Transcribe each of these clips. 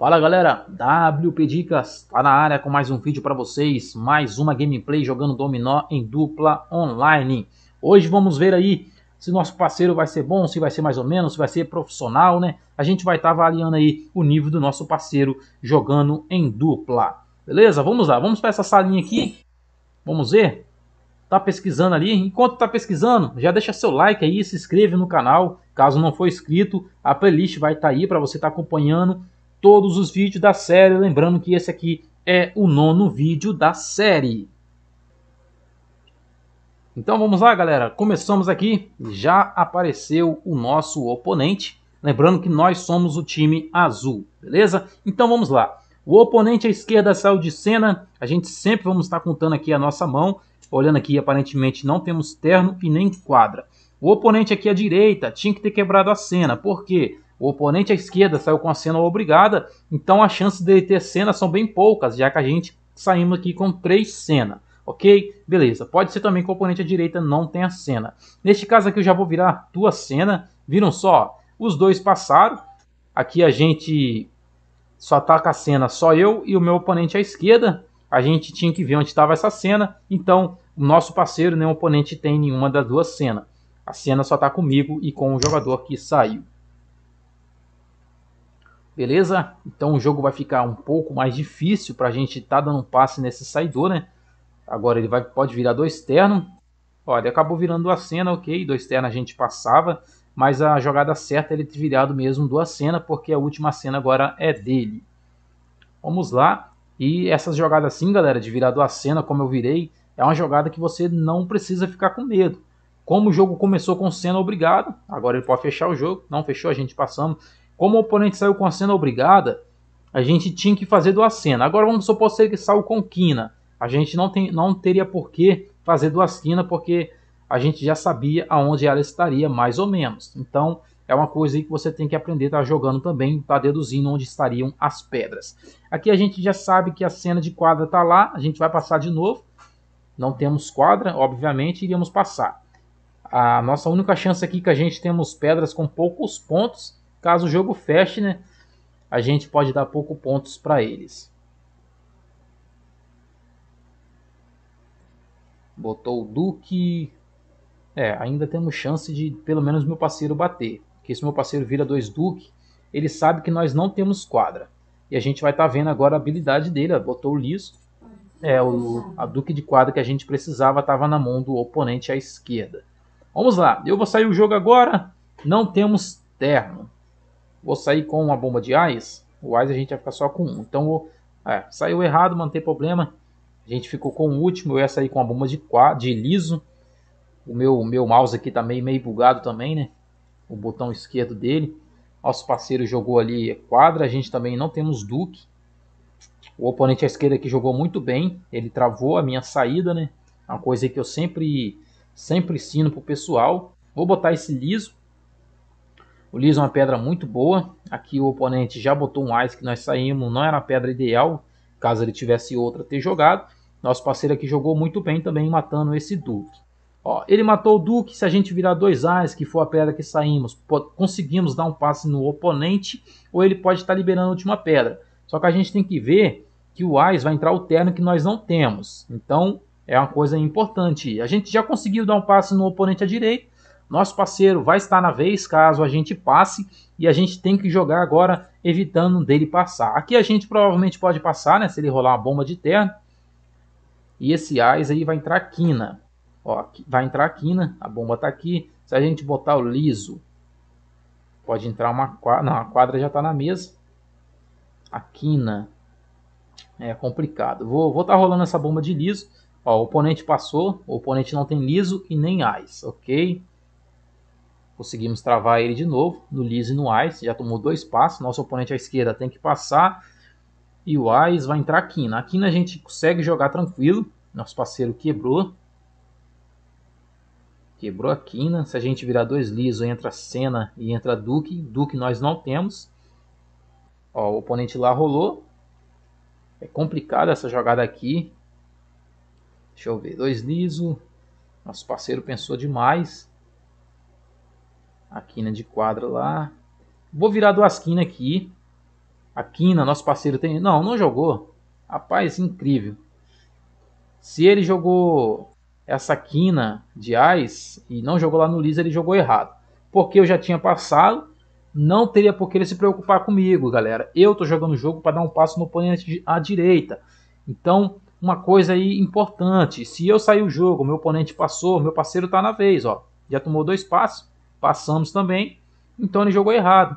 Fala galera, WP Dicas tá na área com mais um vídeo para vocês, mais uma gameplay jogando dominó em dupla online. Hoje vamos ver aí se nosso parceiro vai ser bom, se vai ser mais ou menos, se vai ser profissional, né? A gente vai estar tá avaliando aí o nível do nosso parceiro jogando em dupla. Beleza? Vamos lá, vamos para essa salinha aqui. Vamos ver? Tá pesquisando ali? Enquanto tá pesquisando, já deixa seu like aí, se inscreve no canal, caso não for inscrito, a playlist vai estar tá aí para você estar tá acompanhando todos os vídeos da série. Lembrando que esse aqui é o nono vídeo da série. Então vamos lá, galera. Começamos aqui. Já apareceu o nosso oponente. Lembrando que nós somos o time azul, beleza? Então vamos lá. O oponente à esquerda saiu de cena. A gente sempre vamos estar contando aqui a nossa mão. Olhando aqui, aparentemente não temos terno e nem quadra. O oponente aqui à direita tinha que ter quebrado a cena. Por quê? O oponente à esquerda saiu com a cena obrigada, então as chances dele ter cena são bem poucas, já que a gente saímos aqui com três cena, ok? Beleza, pode ser também que o oponente à direita não tenha cena. Neste caso aqui eu já vou virar duas cena, viram só? Os dois passaram, aqui a gente só ataca a cena só eu e o meu oponente à esquerda, a gente tinha que ver onde estava essa cena, então o nosso parceiro nem o oponente tem nenhuma das duas cenas. A cena só está comigo e com o jogador que saiu beleza? Então o jogo vai ficar um pouco mais difícil para a gente estar tá dando um passe nesse saidor, né? Agora ele vai, pode virar dois terno. Olha, acabou virando a cena, ok, dois terno a gente passava, mas a jogada certa é ele ter virado mesmo duas cena, porque a última cena agora é dele. Vamos lá. E essas jogadas assim, galera, de virar duas cena, como eu virei, é uma jogada que você não precisa ficar com medo. Como o jogo começou com cena obrigado, agora ele pode fechar o jogo. Não fechou, a gente passamos. Como o oponente saiu com a cena obrigada, a gente tinha que fazer duas cenas. Agora vamos supor que saiu com quina. A gente não, tem, não teria por que fazer duas quinas, porque a gente já sabia aonde ela estaria, mais ou menos. Então, é uma coisa aí que você tem que aprender, tá jogando também, tá deduzindo onde estariam as pedras. Aqui a gente já sabe que a cena de quadra tá lá, a gente vai passar de novo. Não temos quadra, obviamente, iríamos passar. A nossa única chance aqui é que a gente temos pedras com poucos pontos Caso o jogo feche, né, a gente pode dar pouco pontos para eles. Botou o Duque. É, ainda temos chance de pelo menos meu parceiro bater. Porque se meu parceiro vira dois Duque, ele sabe que nós não temos quadra. E a gente vai estar tá vendo agora a habilidade dele. Ó, botou o Liso. É, o, a Duque de quadra que a gente precisava estava na mão do oponente à esquerda. Vamos lá, eu vou sair o jogo agora. Não temos terno. Vou sair com uma bomba de AIS? O AIS a gente vai ficar só com um. Então, é, saiu errado, não tem problema. A gente ficou com o último, eu ia sair com uma bomba de, de liso. O meu, meu mouse aqui tá meio, meio bugado também, né? O botão esquerdo dele. Nosso parceiro jogou ali quadra, a gente também não temos duque. O oponente à esquerda aqui jogou muito bem, ele travou a minha saída, né? É uma coisa que eu sempre, sempre ensino pro pessoal. Vou botar esse liso, o Liz é uma pedra muito boa. Aqui o oponente já botou um Ice que nós saímos. Não era a pedra ideal, caso ele tivesse outra ter jogado. Nosso parceiro aqui jogou muito bem também matando esse Duke. Ó, ele matou o Duke. Se a gente virar dois Ice, que foi a pedra que saímos, conseguimos dar um passe no oponente. Ou ele pode estar tá liberando a última pedra. Só que a gente tem que ver que o Ice vai entrar o terno que nós não temos. Então é uma coisa importante. A gente já conseguiu dar um passe no oponente à direita nosso parceiro vai estar na vez caso a gente passe e a gente tem que jogar agora evitando dele passar. Aqui a gente provavelmente pode passar, né? Se ele rolar uma bomba de terra. E esse AIS aí vai entrar quina. Né? Ó, vai entrar quina. Né? A bomba tá aqui. Se a gente botar o liso, pode entrar uma quadra. Não, a quadra já tá na mesa. A quina. Né? É complicado. Vou estar vou tá rolando essa bomba de liso. Ó, o oponente passou, o oponente não tem liso e nem AIS, ok? Conseguimos travar ele de novo no Liz e no Ice. Já tomou dois passos. Nosso oponente à esquerda tem que passar. E o Ice vai entrar aqui. Na né? Aquina né, a gente consegue jogar tranquilo. Nosso parceiro quebrou. Quebrou a quina. Né? Se a gente virar dois liso, entra Senna e entra Duque. Duque nós não temos. Ó, o oponente lá rolou. É complicado essa jogada aqui. Deixa eu ver. Dois liso. Nosso parceiro pensou demais a quina de quadra lá. Vou virar duas quinas aqui. A quina, nosso parceiro tem. Não, não jogou. Rapaz, incrível. Se ele jogou essa quina de Ais e não jogou lá no Lisa, ele jogou errado. Porque eu já tinha passado, não teria por que ele se preocupar comigo, galera. Eu tô jogando o jogo para dar um passo no oponente à direita. Então, uma coisa aí importante, se eu sair o jogo, meu oponente passou, meu parceiro tá na vez, ó. Já tomou dois passos, Passamos também. Então ele jogou errado.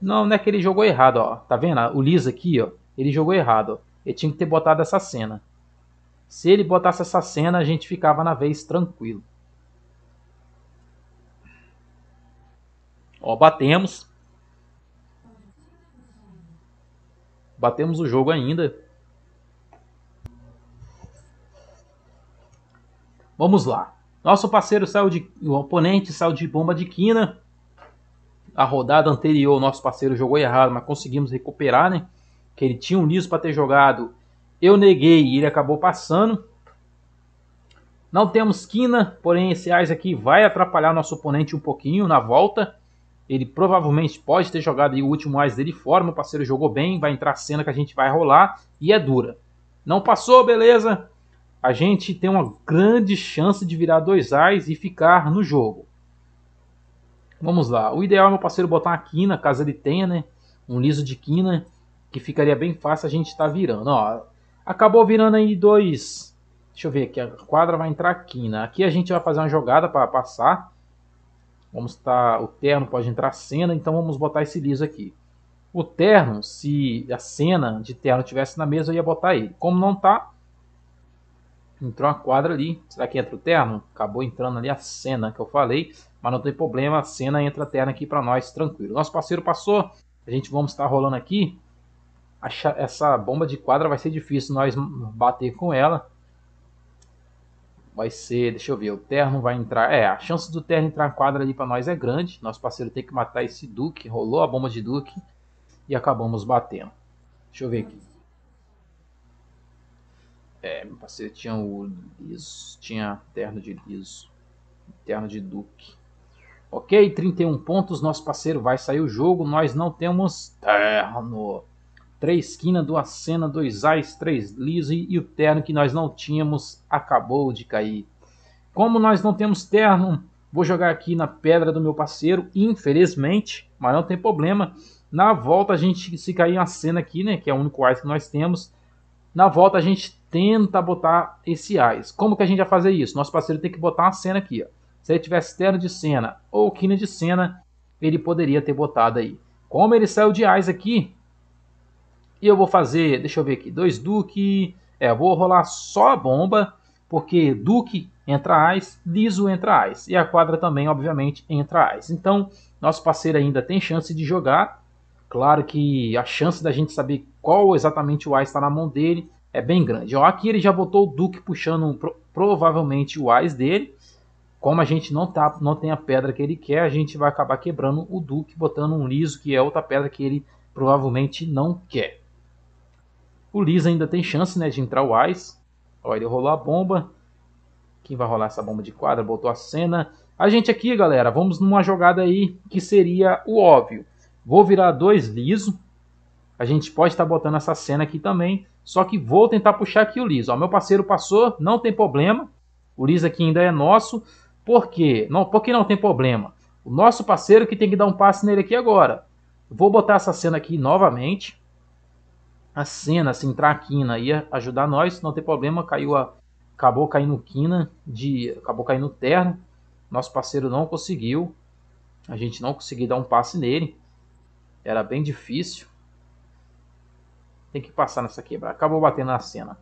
Não, não é que ele jogou errado, ó. Tá vendo? O Liz aqui, ó. Ele jogou errado. Ó. Ele tinha que ter botado essa cena. Se ele botasse essa cena, a gente ficava na vez tranquilo. Ó, batemos. Batemos o jogo ainda. Vamos lá. Nosso parceiro saiu de. O oponente saiu de bomba de quina. A rodada anterior, nosso parceiro jogou errado, mas conseguimos recuperar, né? Que ele tinha um liso para ter jogado. Eu neguei e ele acabou passando. Não temos quina, porém esse Ais aqui vai atrapalhar nosso oponente um pouquinho na volta. Ele provavelmente pode ter jogado o último Ais dele fora, meu parceiro jogou bem, vai entrar a cena que a gente vai rolar e é dura. Não passou, beleza? a gente tem uma grande chance de virar dois ais e ficar no jogo. Vamos lá. O ideal é meu parceiro botar uma quina, caso ele tenha, né? Um liso de quina, que ficaria bem fácil a gente estar tá virando. Ó, acabou virando aí dois... Deixa eu ver aqui, a quadra vai entrar quina. Aqui a gente vai fazer uma jogada para passar. Vamos estar... Tá, o terno pode entrar cena, então vamos botar esse liso aqui. O terno, se a cena de terno tivesse na mesa, eu ia botar ele. Como não tá, entrou uma quadra ali. Será que entra o terno? Acabou entrando ali a cena que eu falei, mas não tem problema, a cena entra a terno aqui para nós, tranquilo. Nosso parceiro passou, a gente vamos estar rolando aqui. Essa bomba de quadra vai ser difícil nós bater com ela. Vai ser, deixa eu ver, o terno vai entrar. É, a chance do terno entrar na quadra ali para nós é grande. Nosso parceiro tem que matar esse Duke. Rolou a bomba de Duke e acabamos batendo. Deixa eu ver aqui. É, meu parceiro tinha o liso, tinha terno de liso, terno de duque. Ok, 31 pontos, nosso parceiro vai sair o jogo, nós não temos terno. Três quina, duas cena, dois ais, três liso e, e o terno que nós não tínhamos acabou de cair. Como nós não temos terno, vou jogar aqui na pedra do meu parceiro, infelizmente, mas não tem problema. Na volta a gente, se cair uma cena aqui, né, que é o único ais que nós temos, na volta a gente tenta botar esse AIS. Como que a gente vai fazer isso? Nosso parceiro tem que botar uma cena aqui. Ó. Se ele tivesse terno de cena ou quina de cena, ele poderia ter botado aí. Como ele saiu de AIS aqui, eu vou fazer, deixa eu ver aqui, dois Duke. É, vou rolar só a bomba, porque Duke entra AIS, Liso entra AIS. E a quadra também, obviamente, entra AIS. Então, nosso parceiro ainda tem chance de jogar. Claro que a chance da gente saber qual exatamente o AIS está na mão dele é bem grande. Ó, aqui ele já botou o Duque puxando um, provavelmente o Ais dele. Como a gente não, tá, não tem a pedra que ele quer, a gente vai acabar quebrando o Duque, botando um liso, que é outra pedra que ele provavelmente não quer. O liso ainda tem chance né, de entrar o Ais. Ó, ele rolou a bomba. Quem vai rolar essa bomba de quadra? Botou a cena. A gente aqui, galera, vamos numa jogada aí que seria o óbvio. Vou virar dois liso, a gente pode estar botando essa cena aqui também, só que vou tentar puxar aqui o Liz. Ó, meu parceiro passou, não tem problema. O Liz aqui ainda é nosso. Por quê? Não, porque não tem problema. O nosso parceiro que tem que dar um passe nele aqui agora. Vou botar essa cena aqui novamente. A cena, se assim, entrar a Kina ia ajudar nós, não tem problema, caiu a acabou caindo Kina de acabou caindo Terno. Nosso parceiro não conseguiu. A gente não conseguiu dar um passe nele. Era bem difícil. Tem que passar nessa quebra. Acabou batendo na cena.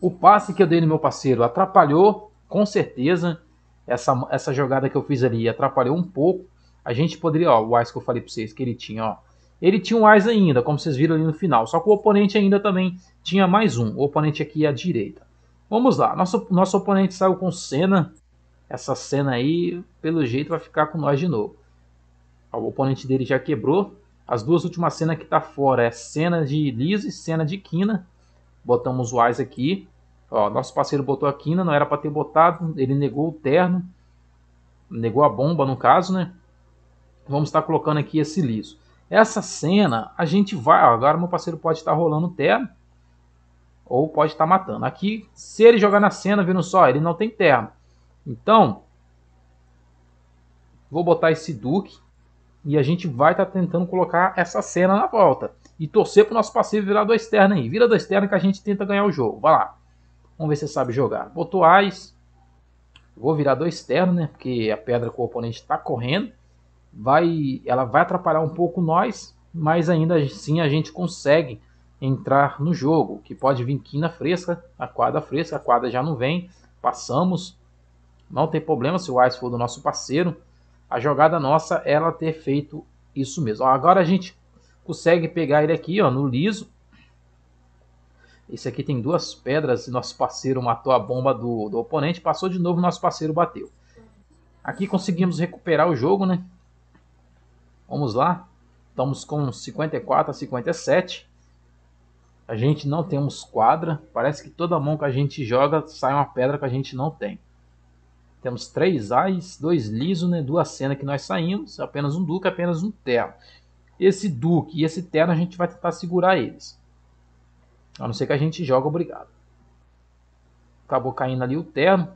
O passe que eu dei no meu parceiro atrapalhou, com certeza. Essa, essa jogada que eu fiz ali atrapalhou um pouco. A gente poderia, ó, o Ice que eu falei pra vocês que ele tinha, ó. Ele tinha um Ice ainda, como vocês viram ali no final. Só que o oponente ainda também tinha mais um. O oponente aqui à direita. Vamos lá. Nosso, nosso oponente saiu com cena. Essa cena aí, pelo jeito, vai ficar com nós de novo. o oponente dele já quebrou. As duas últimas cenas que tá fora é cena de Liz e cena de Kina. Botamos o Ice aqui. Ó, nosso parceiro botou a Kina, não era para ter botado. Ele negou o terno. Negou a bomba, no caso, né? Vamos estar tá colocando aqui esse liso. Essa cena, a gente vai... agora meu parceiro pode estar tá rolando o terno. Ou pode estar tá matando. Aqui, se ele jogar na cena, vendo só, ele não tem terno. Então, vou botar esse Duke. E a gente vai estar tá tentando colocar essa cena na volta. E torcer pro nosso passivo virar dois externo aí. Vira dois externo que a gente tenta ganhar o jogo. Vai lá. Vamos ver se você sabe jogar. Botou Ais. Vou virar dois externo, né? Porque a pedra com o oponente está correndo. Vai, ela vai atrapalhar um pouco nós. Mas ainda assim a gente consegue entrar no jogo. Que pode vir quina fresca, a quadra fresca, a quadra já não vem. Passamos. Não tem problema se o Ais for do nosso parceiro a jogada nossa ela ter feito isso mesmo. agora a gente consegue pegar ele aqui ó, no liso. Esse aqui tem duas pedras e nosso parceiro matou a bomba do, do oponente. Passou de novo, nosso parceiro bateu. Aqui conseguimos recuperar o jogo, né? Vamos lá. Estamos com 54 a 57. A gente não temos quadra. Parece que toda mão que a gente joga sai uma pedra que a gente não tem. Temos três ais, dois liso, né? duas cenas que nós saímos, apenas um duque, apenas um terno. Esse duque e esse terno a gente vai tentar segurar eles. A não ser que a gente joga obrigado. Acabou caindo ali o terno.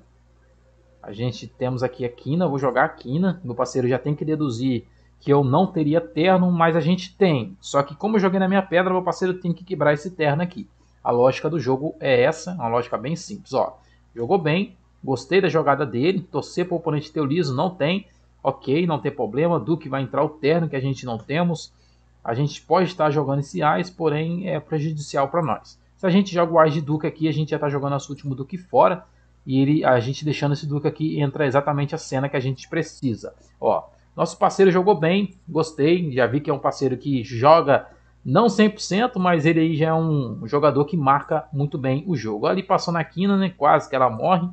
A gente temos aqui a quina, vou jogar a quina. Meu parceiro já tem que deduzir que eu não teria terno, mas a gente tem. Só que como eu joguei na minha pedra, meu parceiro tem que quebrar esse terno aqui. A lógica do jogo é essa, uma lógica bem simples. Ó, jogou bem, Gostei da jogada dele. Torcer para o oponente ter o liso, não tem. Ok, não tem problema. Duque vai entrar o terno que a gente não temos. A gente pode estar jogando esse Ais, porém é prejudicial para nós. Se a gente joga o Ais de Duque aqui, a gente já está jogando nosso último Duque fora. E ele, a gente deixando esse Duque aqui, entra exatamente a cena que a gente precisa. Ó, nosso parceiro jogou bem, gostei. Já vi que é um parceiro que joga não 100%, mas ele aí já é um jogador que marca muito bem o jogo. Ali passou na quina, né? Quase que ela morre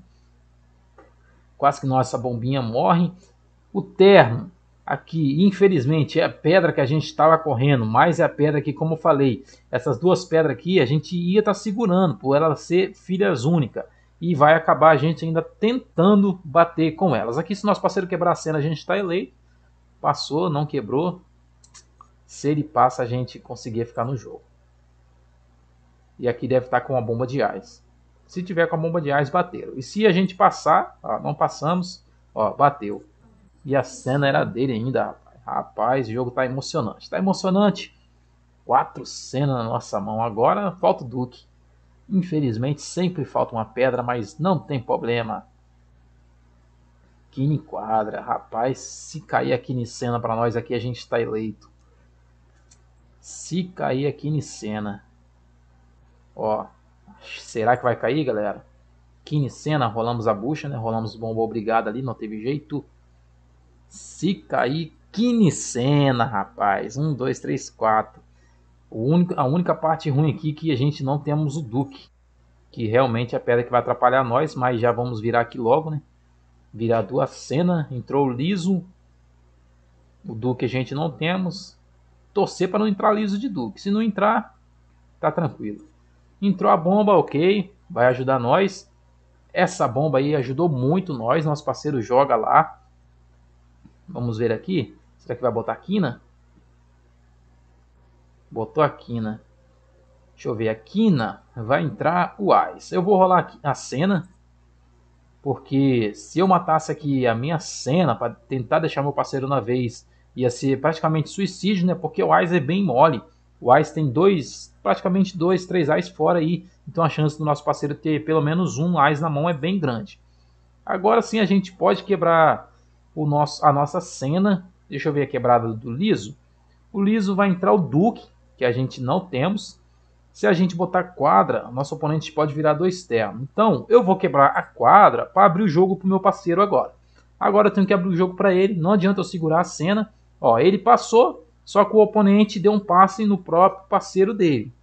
quase que nossa bombinha morre. O terno, aqui, infelizmente, é a pedra que a gente estava correndo, mas é a pedra que, como eu falei, essas duas pedras aqui a gente ia estar tá segurando, por ela ser filhas únicas. E vai acabar a gente ainda tentando bater com elas. Aqui, se nosso parceiro quebrar a cena, a gente está eleito. Passou, não quebrou. Se ele passa, a gente conseguia ficar no jogo. E aqui deve estar tá com a bomba de ice se tiver com a bomba de gás, bateram. E se a gente passar, ó, não passamos, ó, bateu. E a cena era dele ainda, rapaz. Rapaz, o jogo tá emocionante. Tá emocionante. Quatro cenas na nossa mão. Agora falta o Duke. Infelizmente sempre falta uma pedra, mas não tem problema. Kine quadra, rapaz, se cair aqui em cena para nós aqui a gente está eleito. Se cair aqui em cena. Ó, Será que vai cair, galera? cena, rolamos a bucha, né? Rolamos bomba obrigada ali, não teve jeito. Se cair, cena, rapaz. Um, dois, três, quatro. O único, a única parte ruim aqui é que a gente não temos o Duque. Que realmente é a pedra que vai atrapalhar nós, mas já vamos virar aqui logo, né? Virar duas cena, entrou liso. O Duque a gente não temos. Torcer para não entrar liso de Duque. Se não entrar, tá tranquilo. Entrou a bomba, ok, vai ajudar nós. Essa bomba aí ajudou muito nós, nosso parceiro joga lá. Vamos ver aqui. Será que vai botar quina? Botou a quina. Deixa eu ver, a quina vai entrar o Ice. Eu vou rolar a cena, porque se eu matasse aqui a minha cena para tentar deixar meu parceiro na vez, ia ser praticamente suicídio, né? Porque o Ice é bem mole. O AIS tem dois, praticamente dois, três AIS fora aí. Então a chance do nosso parceiro ter pelo menos um AIS na mão é bem grande. Agora sim a gente pode quebrar o nosso, a nossa cena. Deixa eu ver a quebrada do liso. O liso vai entrar o Duque, que a gente não temos. Se a gente botar quadra, nosso oponente pode virar dois terra. Então, eu vou quebrar a quadra para abrir o jogo para o meu parceiro agora. Agora eu tenho que abrir o jogo para ele, não adianta eu segurar a cena. Ó, ele passou, só que o oponente deu um passe no próprio parceiro dele.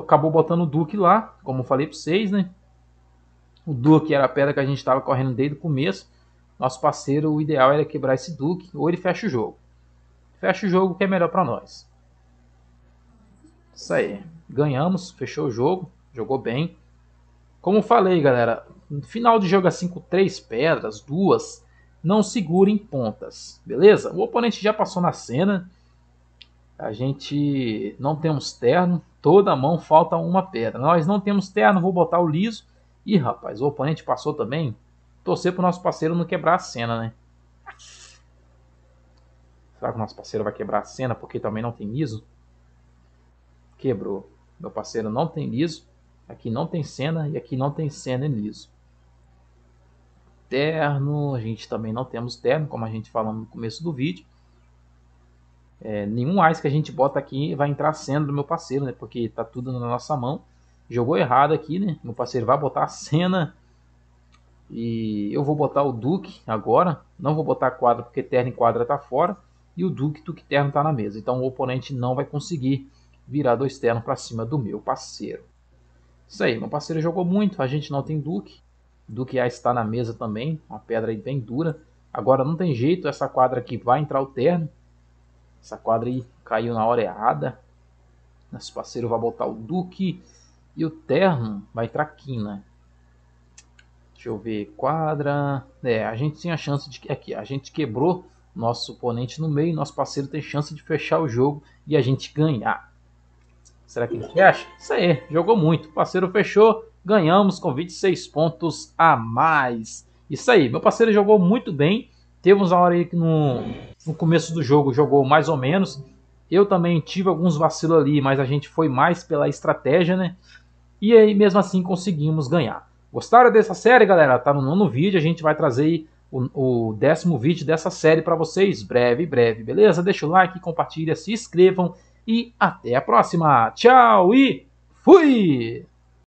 Acabou botando o Duque lá, como eu falei para vocês, né? O Duque era a pedra que a gente estava correndo desde o começo. Nosso parceiro, o ideal era quebrar esse Duque, ou ele fecha o jogo. Fecha o jogo que é melhor para nós. Isso aí. Ganhamos, fechou o jogo, jogou bem. Como falei, galera, no final de jogo assim é com três pedras, duas, não segurem pontas, beleza? O oponente já passou na cena, a gente não temos terno, toda mão falta uma pedra. Nós não temos terno, vou botar o liso. Ih, rapaz, o oponente passou também. Torcer pro nosso parceiro não quebrar a cena, né? Será que o nosso parceiro vai quebrar a cena porque também não tem liso? Quebrou. Meu parceiro não tem liso. Aqui não tem cena e aqui não tem cena e liso terno, a gente também não temos terno, como a gente falou no começo do vídeo. É, nenhum ice que a gente bota aqui vai entrar sendo do meu parceiro, né? Porque tá tudo na nossa mão. Jogou errado aqui, né? Meu parceiro vai botar a cena. E eu vou botar o Duke agora. Não vou botar quadra porque terno e quadra tá fora. E o Duke, Duke terno tá na mesa. Então o oponente não vai conseguir virar dois ternos para cima do meu parceiro. Isso aí, meu parceiro jogou muito, a gente não tem Duke do que já está na mesa também, uma pedra aí bem dura. Agora não tem jeito, essa quadra aqui vai entrar o terno. Essa quadra aí caiu na hora errada. Nosso parceiro vai botar o Duque e o terno vai entrar aqui, né? Deixa eu ver, quadra... É, a gente tinha chance de... Aqui, a gente quebrou nosso oponente no meio, nosso parceiro tem chance de fechar o jogo e a gente ganhar. Será que ele fecha? Isso aí, jogou muito. O parceiro fechou, ganhamos com 26 pontos a mais. Isso aí, meu parceiro jogou muito bem. Teve uma hora aí que no, no começo do jogo jogou mais ou menos. Eu também tive alguns vacilos ali, mas a gente foi mais pela estratégia, né? E aí, mesmo assim, conseguimos ganhar. Gostaram dessa série, galera? Tá no nono vídeo, a gente vai trazer o, o décimo vídeo dessa série para vocês, breve, breve, beleza? Deixa o like, compartilha, se inscrevam e até a próxima. Tchau e fui!